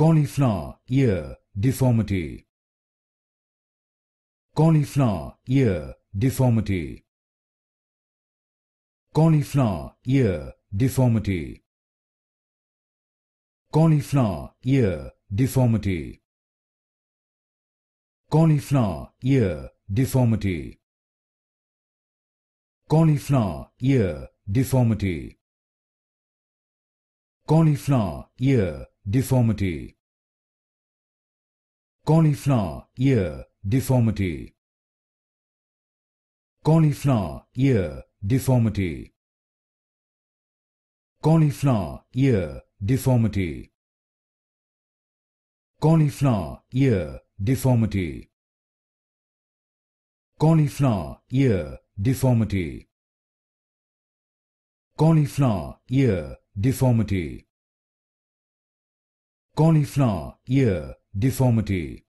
cauliflower ear deformity cauliflower ear deformity cauliflower ear deformity cauliflower ear deformity cauliflower ear deformity cauliflower ear deformity cauliflower ear deformity cauliflower ear deformity cauliflower ear deformity cauliflower ear deformity cauliflower ear deformity cauliflower ear deformity cauliflower ear deformity cauliflower ear deformity